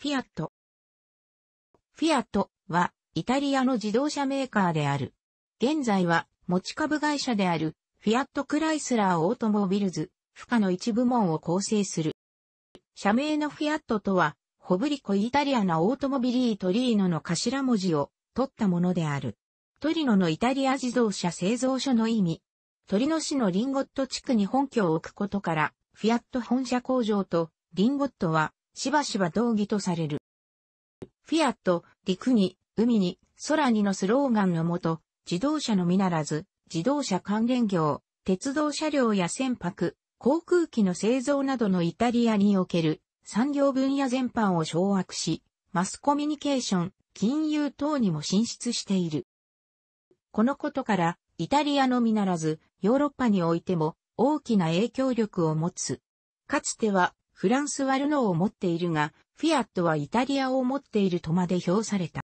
フィアット。フィアットはイタリアの自動車メーカーである。現在は持ち株会社であるフィアットクライスラーオートモビルズ、負荷の一部門を構成する。社名のフィアットとは、ホブリコイタリアなオートモビリートリーノの頭文字を取ったものである。トリノのイタリア自動車製造所の意味。トリノ市のリンゴット地区に本拠を置くことから、フィアット本社工場とリンゴットはしばしば同義とされる。フィアット、陸に、海に、空にのスローガンのもと、自動車のみならず、自動車関連業、鉄道車両や船舶、航空機の製造などのイタリアにおける産業分野全般を掌握し、マスコミュニケーション、金融等にも進出している。このことから、イタリアのみならず、ヨーロッパにおいても大きな影響力を持つ。かつてはフランスはルノーを持っているが、フィアットはイタリアを持っているとまで評された。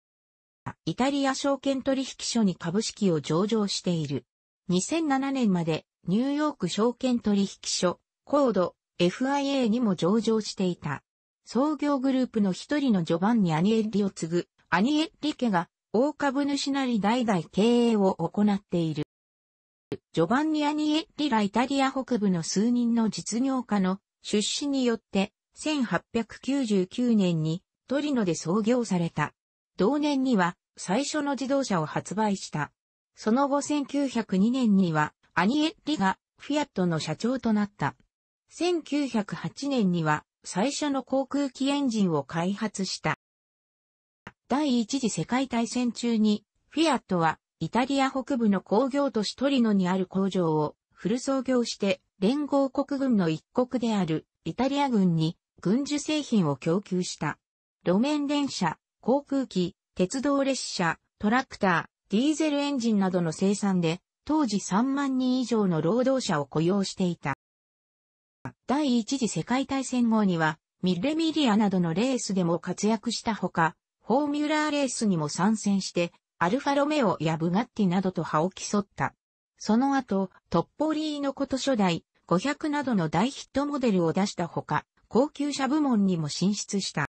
イタリア証券取引所に株式を上場している。2007年までニューヨーク証券取引所、コード、FIA にも上場していた。創業グループの一人のジョバンニ・アニエッリを継ぐ、アニエッリ家が大株主なり代々経営を行っている。ジョバンニ・アニエッリらイタリア北部の数人の実業家の出資によって、1899年にトリノで創業された。同年には最初の自動車を発売した。その後1902年にはアニエッリがフィアットの社長となった。1908年には最初の航空機エンジンを開発した。第一次世界大戦中にフィアットはイタリア北部の工業都市トリノにある工場をフル創業して連合国軍の一国であるイタリア軍に軍需製品を供給した。路面電車、航空機、鉄道列車、トラクター、ディーゼルエンジンなどの生産で、当時3万人以上の労働者を雇用していた。第一次世界大戦後には、ミレミリアなどのレースでも活躍したほか、フォーミュラーレースにも参戦して、アルファロメオやブガッティなどと歯を競った。その後、トッポリーのこと初代、500などの大ヒットモデルを出したほか、高級車部門にも進出した。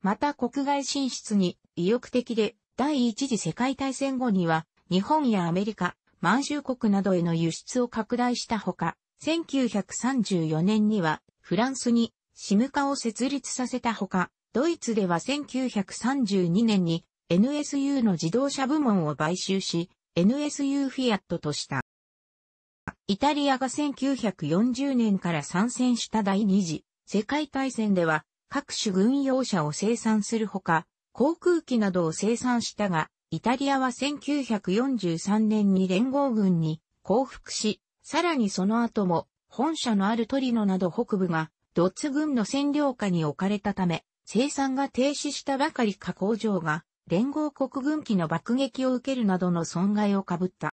また国外進出に意欲的で、第一次世界大戦後には、日本やアメリカ、満州国などへの輸出を拡大したほか、1934年には、フランスにシム化を設立させたほか、ドイツでは1932年に NSU の自動車部門を買収し、NSU フィアットとした。イタリアが1940年から参戦した第二次世界大戦では各種軍用車を生産するほか、航空機などを生産したが、イタリアは1943年に連合軍に降伏し、さらにその後も本社のあるトリノなど北部がドッツ軍の占領下に置かれたため、生産が停止したばかりか工場が連合国軍機の爆撃を受けるなどの損害をかぶった。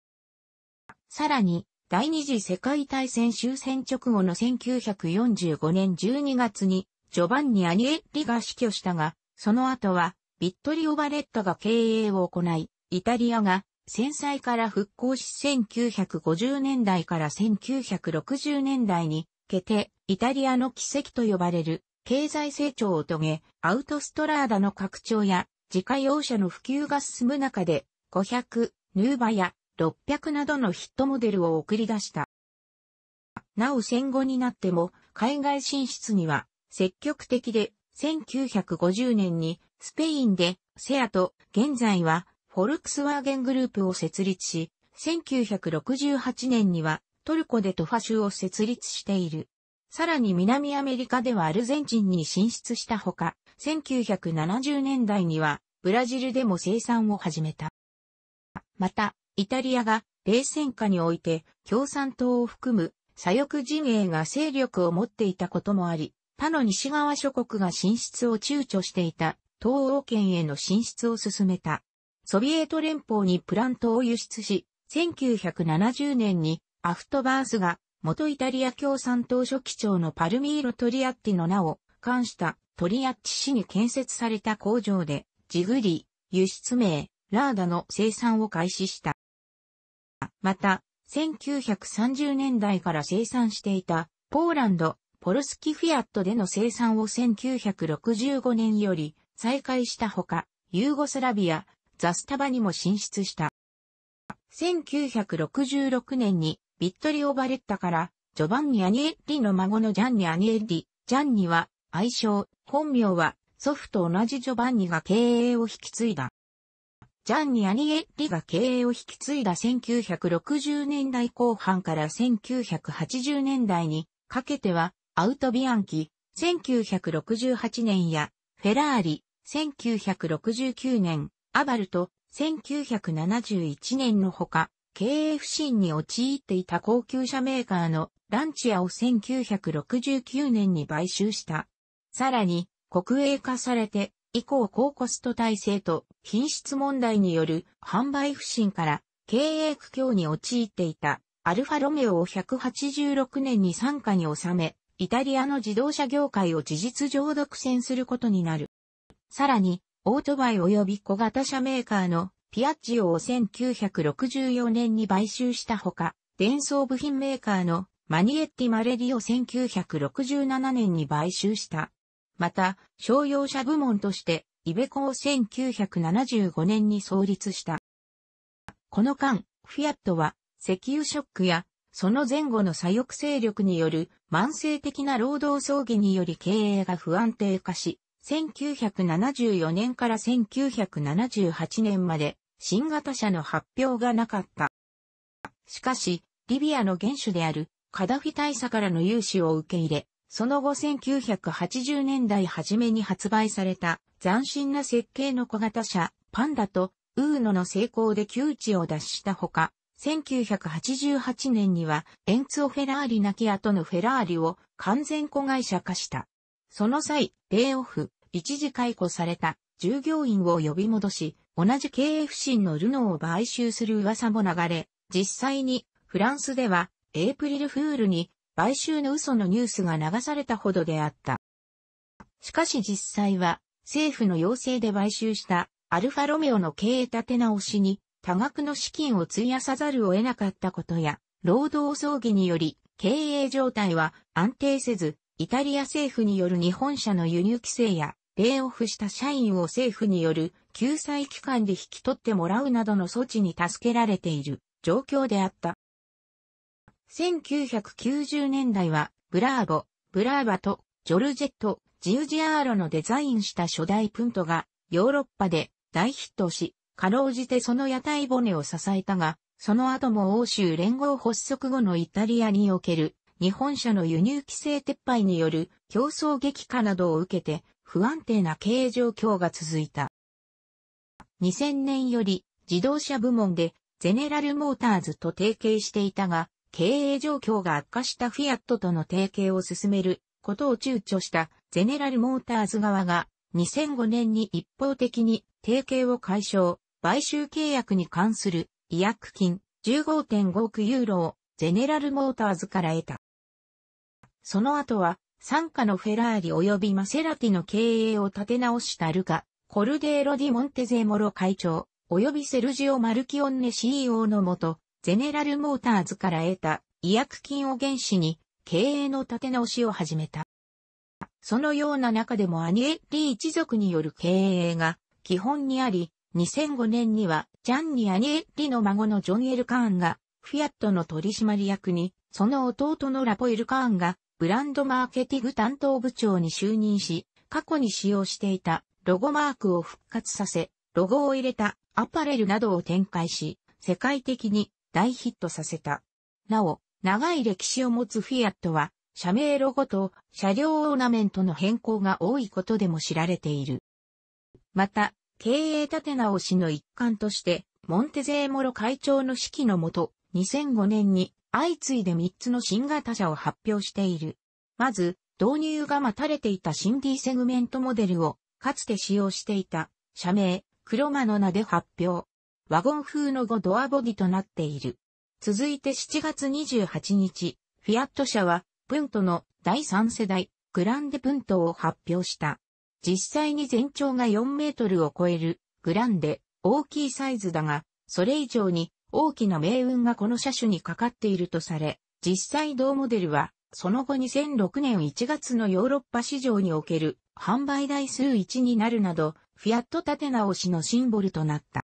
さらに、第二次世界大戦終戦直後の1945年12月に、ジョバンニ・アニエッリが死去したが、その後は、ビットリオ・バレッタが経営を行い、イタリアが戦災から復興し1950年代から1960年代に、けて、イタリアの奇跡と呼ばれる経済成長を遂げ、アウトストラーダの拡張や自家用車の普及が進む中で、500、ヌーバや600などのヒットモデルを送り出した。なお戦後になっても海外進出には積極的で1950年にスペインでセアと現在はフォルクスワーゲングループを設立し、1968年にはトルコでトファ州を設立している。さらに南アメリカではアルゼンチンに進出したほか、1970年代にはブラジルでも生産を始めた。また、イタリアが冷戦下において共産党を含む左翼陣営が勢力を持っていたこともあり、他の西側諸国が進出を躊躇していた東欧圏への進出を進めた。ソビエト連邦にプラントを輸出し、1970年にアフトバースが元イタリア共産党書記長のパルミーロ・トリアッティの名を冠したトリアッチ市に建設された工場でジグリ輸出名、ラーダの生産を開始した。また、1930年代から生産していたポーランド、ポルスキフィアットでの生産を1965年より再開したほか、ユーゴスラビア、ザスタバにも進出した。1966年にビットリオ・バレッタからジョバンニ・アニエッリの孫のジャンニ・アニエッリ、ジャンニは愛称、本名は祖父と同じジョバンニが経営を引き継いだ。ジャンニ・アニエッリが経営を引き継いだ1960年代後半から1980年代にかけては、アウトビアンキ、1968年や、フェラーリ、1969年、アバルト、1971年のほか、経営不振に陥っていた高級車メーカーのランチアを1969年に買収した。さらに、国営化されて、以降高コスト体制と品質問題による販売不振から経営苦境に陥っていたアルファロメオを186年に参加に収め、イタリアの自動車業界を事実上独占することになる。さらに、オートバイ及び小型車メーカーのピアッジオを1964年に買収したほか、伝送部品メーカーのマニエッティ・マレリを1967年に買収した。また、商用車部門として、イベコを1975年に創立した。この間、フィアットは、石油ショックや、その前後の左翼勢力による慢性的な労働争議により経営が不安定化し、1974年から1978年まで新型車の発表がなかった。しかし、リビアの元首であるカダフィ大佐からの融資を受け入れ、その後1980年代初めに発売された斬新な設計の小型車パンダとウーノの成功で窮地を脱したほか、1988年にはエンツオ・フェラーリなき後のフェラーリを完全子会社化した。その際、レイオフ、一時解雇された従業員を呼び戻し、同じ経営不振のルノーを買収する噂も流れ、実際にフランスではエイプリルフールに買収の嘘のニュースが流されたほどであった。しかし実際は、政府の要請で買収したアルファロメオの経営立て直しに多額の資金を費やさざるを得なかったことや、労働争議により経営状態は安定せず、イタリア政府による日本車の輸入規制や、レイオフした社員を政府による救済機関で引き取ってもらうなどの措置に助けられている状況であった。1990年代は、ブラーボ、ブラーバと、ジョルジェット、ジウジアーロのデザインした初代プントが、ヨーロッパで大ヒットし、かろうじてその屋台骨を支えたが、その後も欧州連合発足後のイタリアにおける日本車の輸入規制撤廃による競争激化などを受けて不安定な経営状況が続いた。2000年より自動車部門でゼネラルモーターズと提携していたが、経営状況が悪化したフィアットとの提携を進めることを躊躇したゼネラルモーターズ側が2005年に一方的に提携を解消、買収契約に関する違約金15.5億ユーロをゼネラルモーターズから得た。その後は、傘下のフェラーリ及びマセラティの経営を立て直したルカ、コルデーロ・ディ・モンテゼモロ会長、及びセルジオ・マルキオンネ CEO のもと、ゼネラルモーターズから得た違約金を原資に経営の立て直しを始めた。そのような中でもアニエッリ一族による経営が基本にあり、2005年にはジャンニ・アニエッリの孫のジョン・エル・カーンがフィアットの取締役に、その弟のラポイル・カーンがブランドマーケティング担当部長に就任し、過去に使用していたロゴマークを復活させ、ロゴを入れたアパレルなどを展開し、世界的に大ヒットさせた。なお、長い歴史を持つフィアットは、社名ロゴと車両オーナメントの変更が多いことでも知られている。また、経営立て直しの一環として、モンテゼーモロ会長の指揮のもと、2005年に相次いで3つの新型車を発表している。まず、導入が待たれていたシンディセグメントモデルを、かつて使用していた、社名、クロマの名で発表。ワゴン風の5ドアボディとなっている。続いて7月28日、フィアット社は、プントの第3世代、グランデプントを発表した。実際に全長が4メートルを超える、グランデ、大きいサイズだが、それ以上に大きな命運がこの車種にかかっているとされ、実際同モデルは、その後2006年1月のヨーロッパ市場における販売台数1になるなど、フィアット立て直しのシンボルとなった。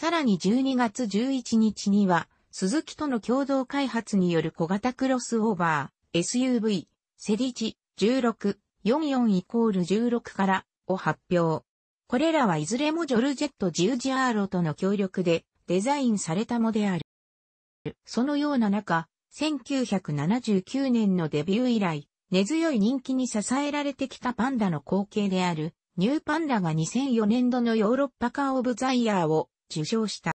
さらに12月11日には、鈴木との共同開発による小型クロスオーバー、SUV、セリジ、16、44イコール16からを発表。これらはいずれもジョルジェット・ジュージアーロとの協力でデザインされたもである。そのような中、1979年のデビュー以来、根強い人気に支えられてきたパンダの後継である、ニューパンダが2004年度のヨーロッパカーオブザイヤーを受賞した。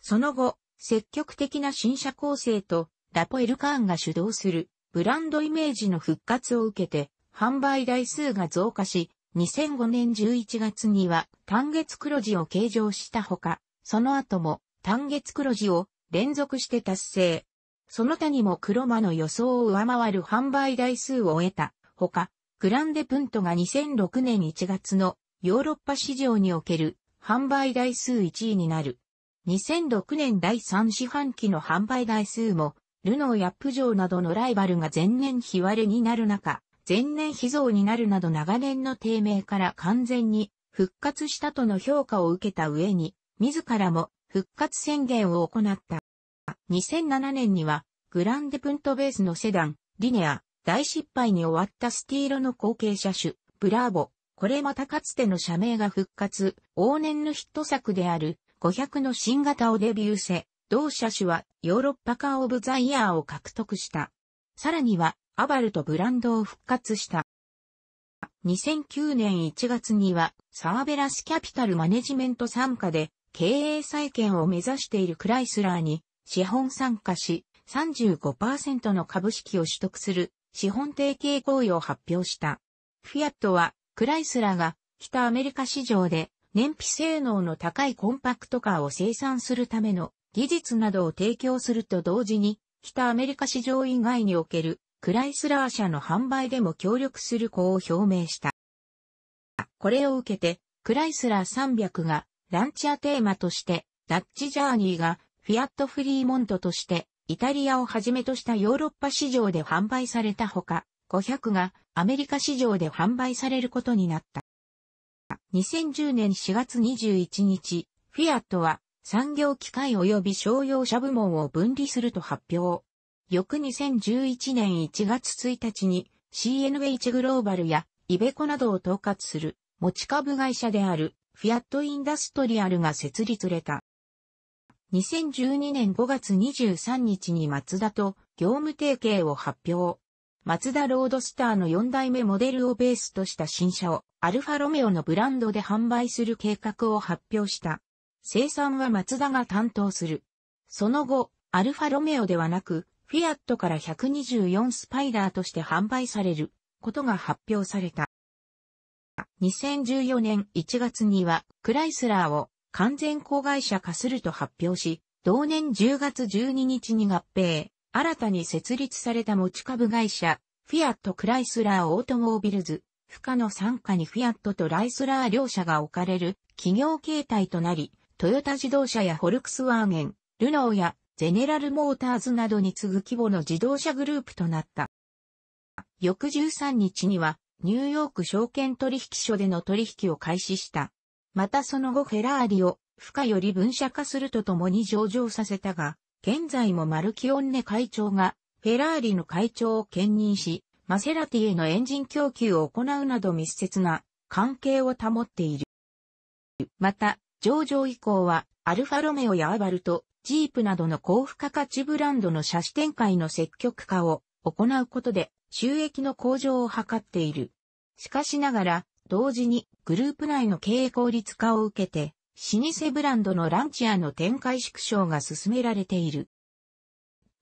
その後、積極的な新車構成とラポエルカーンが主導するブランドイメージの復活を受けて販売台数が増加し、2005年11月には単月黒字を計上したほか、その後も単月黒字を連続して達成。その他にもクロマの予想を上回る販売台数を得たほか、グランデプントが2006年1月のヨーロッパ市場における販売台数1位になる。2006年第3四半期の販売台数も、ルノーやプジョーなどのライバルが前年日割れになる中、前年非増になるなど長年の低迷から完全に復活したとの評価を受けた上に、自らも復活宣言を行った。2007年には、グランデプントベースのセダン、リネア、大失敗に終わったスティーロの後継車種、ブラーボ、これまたかつての社名が復活、往年のヒット作である500の新型をデビューせ、同車種はヨーロッパカーオブザイヤーを獲得した。さらには、アバルとブランドを復活した。2009年1月には、サーベラスキャピタルマネジメント参加で、経営再建を目指しているクライスラーに、資本参加し、35%の株式を取得する、資本提携行為を発表した。フィアットは、クライスラが北アメリカ市場で燃費性能の高いコンパクトカーを生産するための技術などを提供すると同時に北アメリカ市場以外におけるクライスラー社の販売でも協力する子を表明した。これを受けてクライスラー300がランチャーテーマとしてダッチジャーニーがフィアットフリーモントとしてイタリアをはじめとしたヨーロッパ市場で販売されたほか、500がアメリカ市場で販売されることになった。2010年4月21日、フィアットは産業機械及び商用車部門を分離すると発表。翌2011年1月1日に CNH グローバルやイベコなどを統括する持ち株会社であるフィアットインダストリアルが設立れた。2012年5月23日にマツダと業務提携を発表。マツダロードスターの4代目モデルをベースとした新車をアルファロメオのブランドで販売する計画を発表した。生産はマツダが担当する。その後、アルファロメオではなく、フィアットから124スパイダーとして販売されることが発表された。2014年1月には、クライスラーを完全子会社化すると発表し、同年10月12日に合併。新たに設立された持ち株会社、フィアット・クライスラー・オートモービルズ、不可の傘下にフィアットとライスラー両社が置かれる企業形態となり、トヨタ自動車やフォルクスワーゲン、ルノーやゼネラルモーターズなどに次ぐ規模の自動車グループとなった。翌13日には、ニューヨーク証券取引所での取引を開始した。またその後フェラーリを、負荷より分社化するとともに上場させたが、現在もマルキオンネ会長が、フェラーリの会長を兼任し、マセラティへのエンジン供給を行うなど密接な関係を保っている。また、上場以降は、アルファロメオやアバルト、ジープなどの高付加価値ブランドの車種展開の積極化を行うことで収益の向上を図っている。しかしながら、同時にグループ内の経営効率化を受けて、老舗ブランドのランチアの展開縮小が進められている。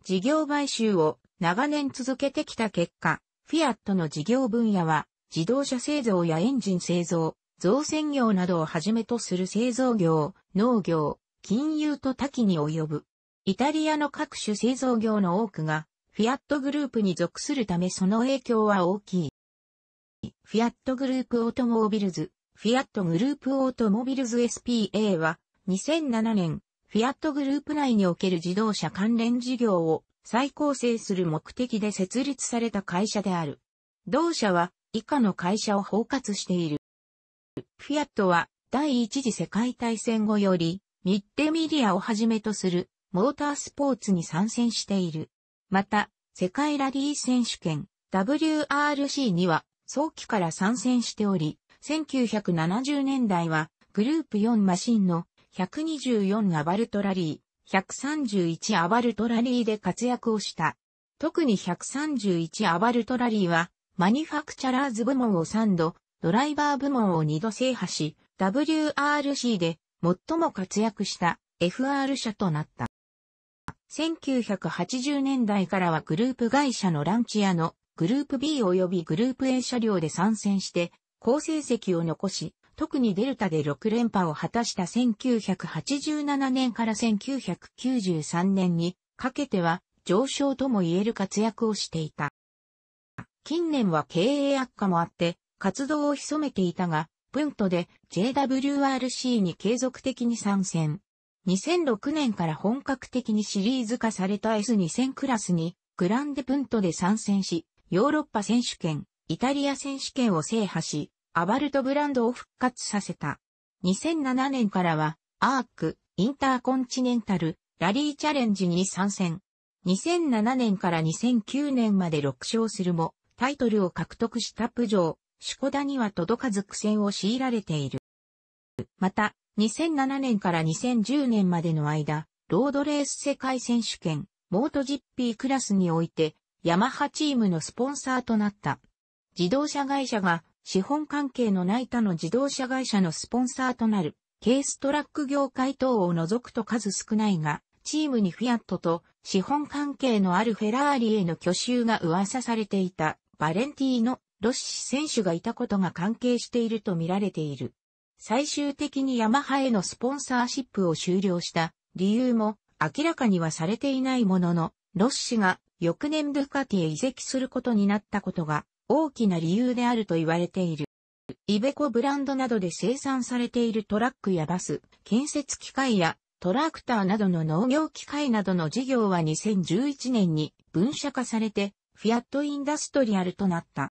事業買収を長年続けてきた結果、フィアットの事業分野は自動車製造やエンジン製造、造船業などをはじめとする製造業、農業、金融と多岐に及ぶ。イタリアの各種製造業の多くが、フィアットグループに属するためその影響は大きい。フィアットグループオートモービルズ、フィアットグループオートモビルズ SPA は2007年、フィアットグループ内における自動車関連事業を再構成する目的で設立された会社である。同社は以下の会社を包括している。フィアットは第一次世界大戦後よりミッデミリアをはじめとするモータースポーツに参戦している。また、世界ラリー選手権 WRC には早期から参戦しており、1970年代はグループ4マシンの124アバルトラリー、131アバルトラリーで活躍をした。特に131アバルトラリーはマニファクチャラーズ部門を3度、ドライバー部門を2度制覇し、WRC で最も活躍した FR 社となった。1980年代からはグループ会社のランチ屋のグループ B 及びグループ A 車両で参戦して好成績を残し、特にデルタで6連覇を果たした1987年から1993年にかけては上昇とも言える活躍をしていた。近年は経営悪化もあって活動を潜めていたが、プントで JWRC に継続的に参戦。2006年から本格的にシリーズ化された S2000 クラスにグランデプントで参戦し、ヨーロッパ選手権、イタリア選手権を制覇し、アバルトブランドを復活させた。2007年からは、アーク、インターコンチネンタル、ラリーチャレンジに参戦。2007年から2009年まで6勝するも、タイトルを獲得したプジョー、シュコダには届かず苦戦を強いられている。また、2007年から2010年までの間、ロードレース世界選手権、モート GP クラスにおいて、ヤマハチームのスポンサーとなった。自動車会社が資本関係のない他の自動車会社のスポンサーとなる、ケーストラック業界等を除くと数少ないが、チームにフィアットと資本関係のあるフェラーリへの挙手が噂されていたバレンティーノ・ロッシ選手がいたことが関係していると見られている。最終的にヤマハへのスポンサーシップを終了した理由も明らかにはされていないものの、ロッシが翌年ドゥカティへ移籍することになったことが大きな理由であると言われている。イベコブランドなどで生産されているトラックやバス、建設機械やトラクターなどの農業機械などの事業は2011年に分社化されてフィアットインダストリアルとなった。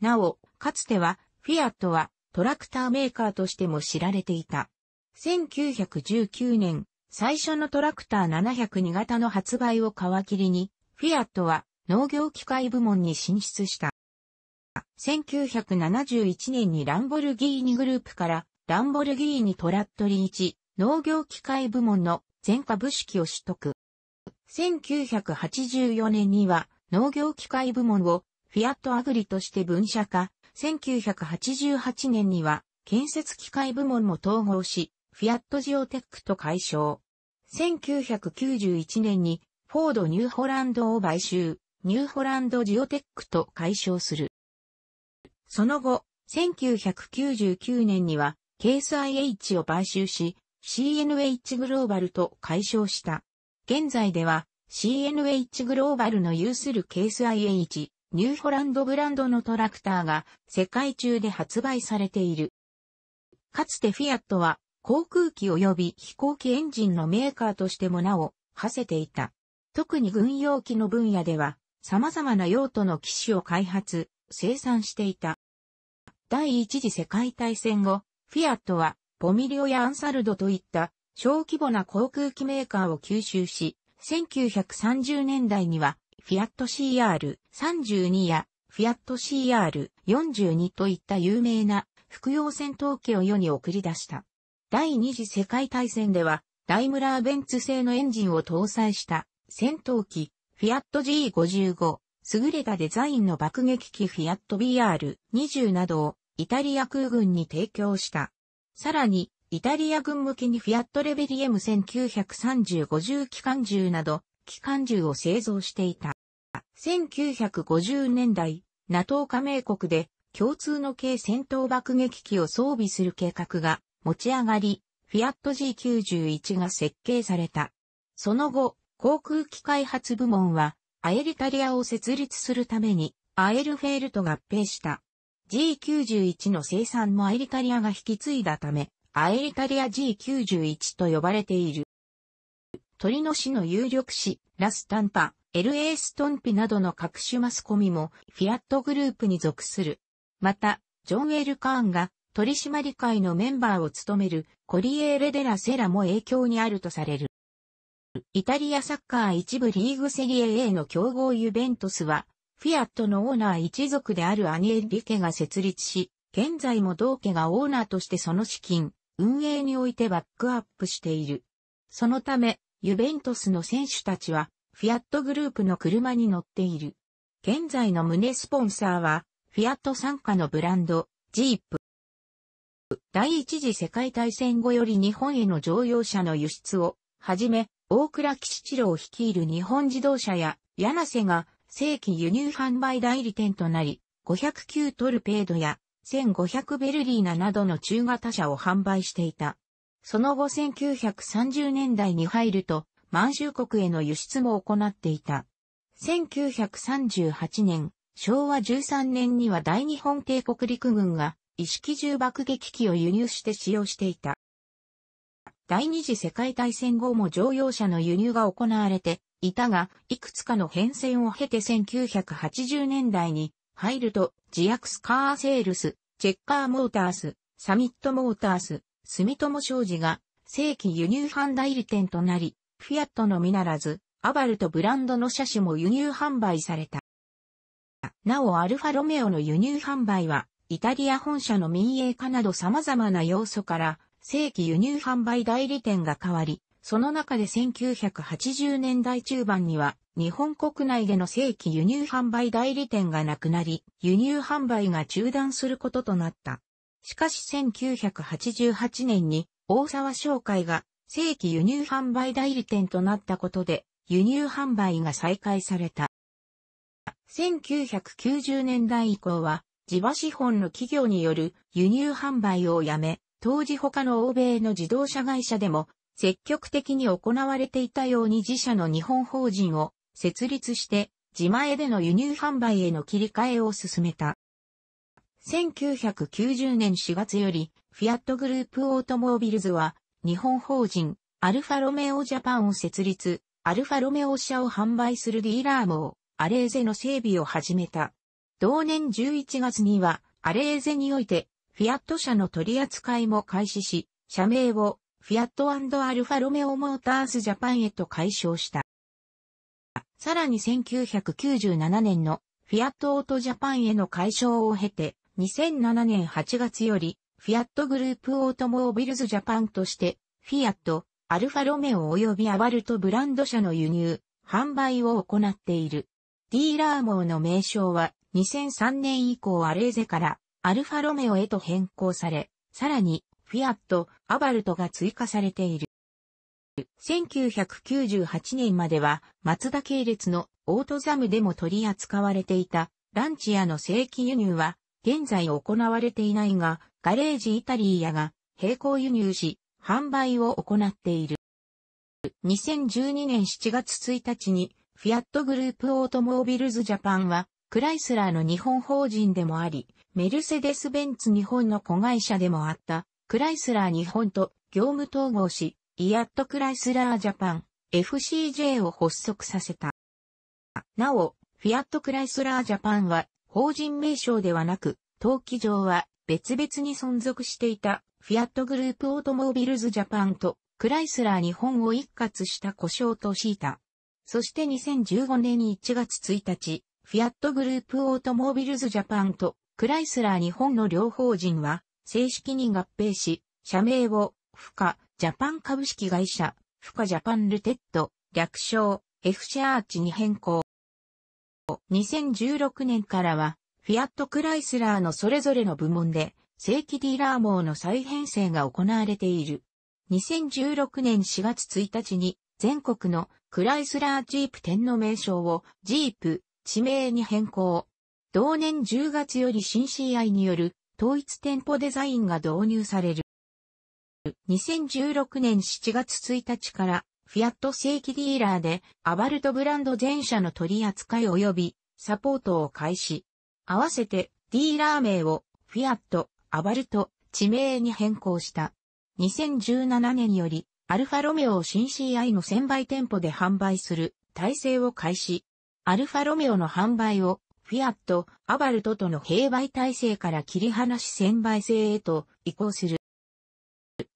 なお、かつてはフィアットはトラクターメーカーとしても知られていた。1919年、最初のトラクター702型の発売を皮切りに、フィアットは農業機械部門に進出した。1971年にランボルギーニグループからランボルギーニトラットリーチ農業機械部門の全株式を取得。1984年には農業機械部門をフィアットアグリとして分社化。1988年には建設機械部門も統合し、フィアットジオテックと解消。1991年にフォードニューホランドを買収、ニューホランドジオテックと解消する。その後、1999年には、ケース IH を買収し、CNH グローバルと解消した。現在では、CNH グローバルの有するケース IH、ニューホランドブランドのトラクターが世界中で発売されている。かつてフィアットは航空機及び飛行機エンジンのメーカーとしてもなお、馳せていた。特に軍用機の分野では、様々な用途の機種を開発、生産していた。第一次世界大戦後、フィアットはポミリオやアンサルドといった小規模な航空機メーカーを吸収し、1930年代にはフィアット CR32 やフィアット CR42 といった有名な服用戦闘機を世に送り出した。第二次世界大戦ではダイムラーベンツ製のエンジンを搭載した戦闘機フィアット G55、優れたデザインの爆撃機フィアット BR20 などをイタリア空軍に提供した。さらに、イタリア軍向けにフィアットレベリエム1930 50機関銃など、機関銃を製造していた。1950年代、NATO 加盟国で共通の軽戦闘爆撃機を装備する計画が持ち上がり、フィアット G91 が設計された。その後、航空機開発部門は、アエリタリアを設立するために、アエルフェールと合併した。G91 の生産もアエリタリアが引き継いだため、アエリタリア G91 と呼ばれている。鳥の市の有力市、ラスタンパ、LA ストンピなどの各種マスコミもフィアットグループに属する。また、ジョン・エル・カーンが取締会のメンバーを務めるコリエーレ・デラ・セラも影響にあるとされる。イタリアサッカー一部リーグセリエ A の競合ユベントスはフィアットのオーナー一族であるアニエッリ家が設立し、現在も同家がオーナーとしてその資金、運営においてバックアップしている。そのため、ユベントスの選手たちは、フィアットグループの車に乗っている。現在の胸スポンサーは、フィアット傘下のブランド、ジープ。第一次世界大戦後より日本への乗用車の輸出を、はじめ、大倉吉次郎率いる日本自動車や、柳瀬が正規輸入販売代理店となり、509トルペードや1500ベルリーナなどの中型車を販売していた。その後1930年代に入ると、満州国への輸出も行っていた。1938年、昭和13年には大日本帝国陸軍が、意識重爆撃機を輸入して使用していた。第二次世界大戦後も乗用車の輸入が行われて、いたが、いくつかの変遷を経て1980年代に入ると、ジアクスカーセールス、チェッカーモータース、サミットモータース、住友商事が正規輸入販代理店となり、フィアットのみならず、アバルとブランドの車種も輸入販売された。なおアルファロメオの輸入販売は、イタリア本社の民営化など様々な要素から、正規輸入販売代理店が変わり、その中で1980年代中盤には、日本国内での正規輸入販売代理店がなくなり、輸入販売が中断することとなった。しかし1988年に、大沢商会が正規輸入販売代理店となったことで、輸入販売が再開された。1990年代以降は、地場資本の企業による輸入販売をやめ、当時他の欧米の自動車会社でも積極的に行われていたように自社の日本法人を設立して自前での輸入販売への切り替えを進めた。1990年4月よりフィアットグループオートモービルズは日本法人アルファロメオジャパンを設立、アルファロメオ社を販売するディーラーもアレーゼの整備を始めた。同年11月にはアレーゼにおいてフィアット社の取り扱いも開始し、社名をフィアットアルファロメオモータースジャパンへと解消した。さらに1997年のフィアットオートジャパンへの解消を経て、2007年8月より、フィアットグループオートモービルズジャパンとして、フィアット、アルファロメオ及びアバルトブランド社の輸入、販売を行っている。ディーラー網の名称は2003年以降アレーゼからアルファロメオへと変更され、さらにフィアット、アバルトが追加されている。1998年までは、マツダ系列のオートザムでも取り扱われていた、ランチアの正規輸入は、現在行われていないが、ガレージイタリーアが並行輸入し、販売を行っている。2012年7月1日に、フィアットグループオートモービルズジャパンは、クライスラーの日本法人でもあり、メルセデス・ベンツ日本の子会社でもあった、クライスラー日本と業務統合し、イアットクライスラージャパン、FCJ を発足させた。なお、フィアットクライスラージャパンは、法人名称ではなく、登記上は別々に存続していた、フィアットグループオートモービルズジャパンと、クライスラー日本を一括した故障と敷いた。そして2015年1月1日、フィアットグループオートモービルズジャパンと、クライスラー日本の両法人は、正式に合併し、社名を、フカ、ジャパン株式会社、フカジャパンルテッド、略称、F シャーチに変更。2016年からは、フィアット・クライスラーのそれぞれの部門で、正規ディーラー網の再編成が行われている。2016年4月1日に、全国のクライスラージープ店の名称をジープ、地名に変更。同年10月より新 CI による統一店舗デザインが導入される。2016年7月1日から、フィアット正規ディーラーで、アバルトブランド全社の取り扱い及び、サポートを開始。合わせて、ディーラー名を、フィアット、アバルト、地名に変更した。2017年より、アルファロメオを新 CI の1000倍店舗で販売する体制を開始。アルファロメオの販売をフィアット、アバルトとの併売体制から切り離し専売制へと移行する。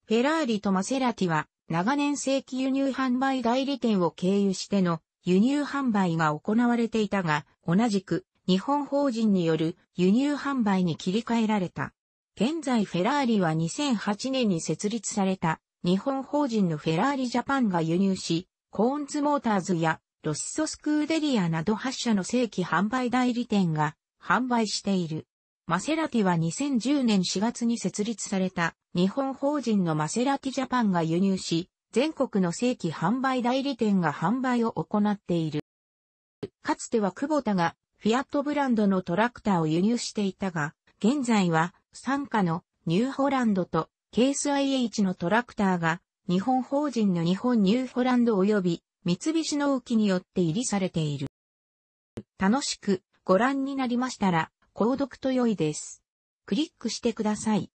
フェラーリとマセラティは長年正規輸入販売代理店を経由しての輸入販売が行われていたが、同じく日本法人による輸入販売に切り替えられた。現在フェラーリは2008年に設立された日本法人のフェラーリジャパンが輸入し、コーンズモーターズやロッソスクーデリアなど8社の正規販売代理店が販売している。マセラティは2010年4月に設立された日本法人のマセラティジャパンが輸入し、全国の正規販売代理店が販売を行っている。かつてはクボタがフィアットブランドのトラクターを輸入していたが、現在は傘下のニューホランドとケース IH のトラクターが日本法人の日本ニューホランド及び三菱の沖によって入りされている。楽しくご覧になりましたら、購読と良いです。クリックしてください。